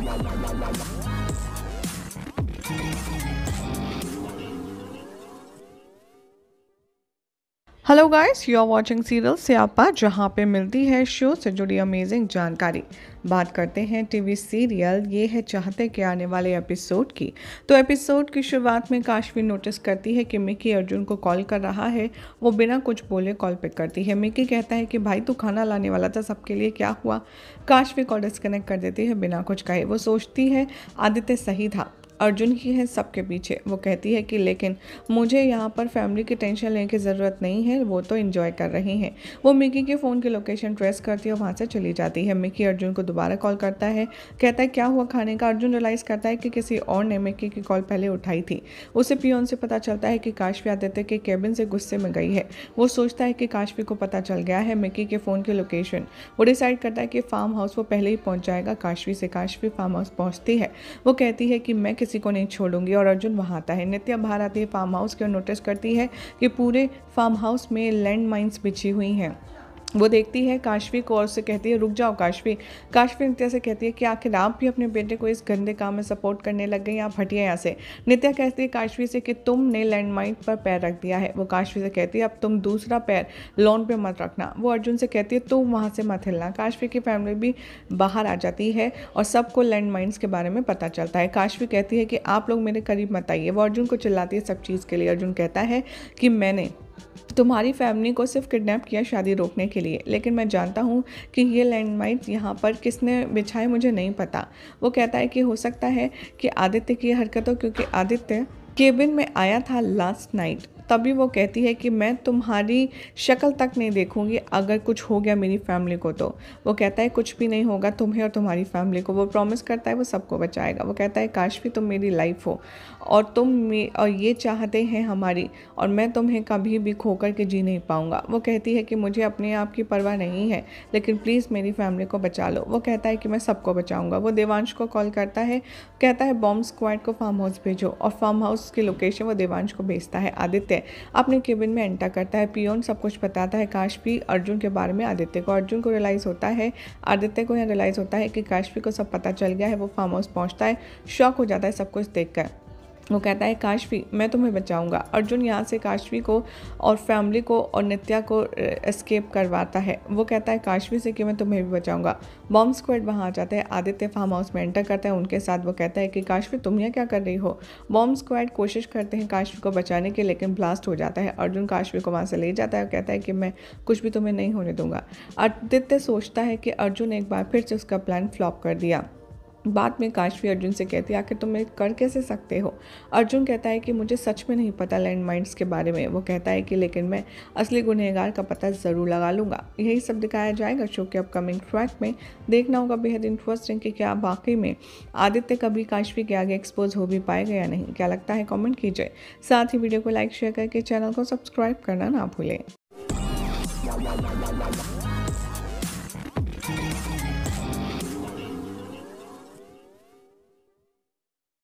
わあ hello guys you are watching serial Syapa जहाँ पे मिलती है शो से जुड़ी अमेजिंग जानकारी बात करते हैं टीवी सीरियल ये है चाहते के आने वाले एपिसोड की तो एपिसोड की शुरुआत में काशवी नोटिस करती है कि मिकी अर्जुन को कॉल कर रहा है वो बिना कुछ बोले कॉल पिक करती है मिकी कहता है कि भाई तू खाना लाने वाला था सबके लिए क्या हुआ काशवी कॉल डिस्कनेक्ट कर देती है बिना कुछ कहे वो सोचती है आदित्य सही था अर्जुन ही है सबके पीछे वो कहती है कि लेकिन मुझे यहाँ पर फैमिली की टेंशन लेने की ज़रूरत नहीं है वो तो इन्जॉय कर रही हैं वो मिकी के फ़ोन की लोकेशन ट्रेस करती है और वहाँ से चली जाती है मिकी अर्जुन को दोबारा कॉल करता है कहता है क्या हुआ खाने का अर्जुन रियलाइज़ करता है कि किसी और ने मिकी की कॉल पहले उठाई थी उसे पियोन से पता चलता है कि काशवी आदित्य के केबिन से गुस्से में गई है वो सोचता है कि काशवी को पता चल गया है मिकी के फ़ोन की लोकेशन वो डिसाइड करता है कि फार्म हाउस वो पहले ही पहुँच जाएगा काशवी से काशवी फार्म हाउस पहुँचती है वो कहती है कि मैं किसी किसी को नहीं छोड़ूंगी और अर्जुन वहाँ आता है नित्या बाहर आती है फार्म हाउस की और नोटिस करती है कि पूरे फार्म हाउस में लैंड माइन्स बिछी हुई हैं वो देखती है काशवी को और उसे कहती है रुक जाओ काशवी काशवी नित्या से कहती है कि आखिर आप भी अपने बेटे को इस गंदे काम में सपोर्ट करने लग गई आप हटिया यहाँ से नित्या कहती है काशवी से कि तुमने लैंडमाइन पर पैर रख दिया है वो काशवी से कहती है अब तुम दूसरा पैर लोन पर मत रखना वो अर्जुन से कहती है तुम वहाँ से मत हिलना काशवी की फैमिली भी बाहर आ जाती है और सबको लैंड के बारे में पता चलता है काशवी कहती है कि आप लोग मेरे करीब मत आइए वो अर्जुन को चिल्लाती है सब चीज़ के लिए अर्जुन कहता है कि मैंने तुम्हारी फैमिली को सिर्फ किडनैप किया शादी रोकने के लिए लेकिन मैं जानता हूँ कि ये माइट यहाँ पर किसने बिछाए मुझे नहीं पता वो कहता है कि हो सकता है कि आदित्य की हरकतों क्योंकि आदित्य केबिन में आया था लास्ट नाइट तभी वो कहती है कि मैं तुम्हारी शक्ल तक नहीं देखूंगी अगर कुछ हो गया मेरी फैमिली को तो वो कहता है कुछ भी नहीं होगा तुम्हें और तुम्हारी फैमिली को वो प्रॉमिस करता है वो सबको बचाएगा वो कहता है काश भी तुम मेरी लाइफ हो और तुम और ये चाहते हैं हमारी और मैं तुम्हें कभी भी कर के जी नहीं पाऊँगा वो कहती है कि मुझे अपने आप की परवाह नहीं है लेकिन प्लीज़ मेरी फैमिली को बचा लो वो कहता है कि मैं सबको बचाऊँगा वो देवांश को कॉल करता है कहता है बॉम्ब स्क्वाड को फार्म हाउस भेजो और फार्म हाउस की लोकेशन वो देवांश को भेजता है आदित्य अपने केबिन में एंटर करता है पियोन सब कुछ बताता है काशपी अर्जुन के बारे में आदित्य को अर्जुन को रियलाइज़ होता है आदित्य को यह रियलाइज़ होता है कि काशपी को सब पता चल गया है वो फार्म हाउस पहुँचता है शौक हो जाता है सब कुछ देखकर वो कहता है काशवी मैं तुम्हें बचाऊंगा अर्जुन यहाँ से काशवी को और फैमिली को और नित्या को एस्केप करवाता है वो कहता है काशवी से कि मैं तुम्हें भी बचाऊंगा बॉम्ब स्क्वाड वहाँ आ जाता है आदित्य फार्म हाउस में एंटर करता है उनके साथ वो कहता है कि काशवी तुम यहाँ क्या कर रही हो बॉम्ब स्क्वाड कोशिश करते हैं काशवी को बचाने की लेकिन ब्लास्ट हो जाता है अर्जुन काशवी को वहाँ से ले जाता है और कहता है कि मैं कुछ भी तुम्हें नहीं होने दूंगा आदित्य सोचता है कि अर्जुन एक बार फिर से उसका प्लान फ्लॉप कर दिया बाद में काशवी अर्जुन से कहती है आखिर तुम ये कर कैसे सकते हो अर्जुन कहता है कि मुझे सच में नहीं पता लैंड माइंड्स के बारे में वो कहता है कि लेकिन मैं असली गुनहगार का पता ज़रूर लगा लूँगा यही सब दिखाया जाएगा शो के अपकमिंग ट्रैक में देखना होगा बेहद इंटरेस्टिंग कि क्या वाकई में आदित्य कभी काशवी के आगे एक्सपोज हो भी पाएगा या नहीं क्या लगता है कॉमेंट कीजिए साथ ही वीडियो को लाइक शेयर करके चैनल को सब्सक्राइब करना ना भूलें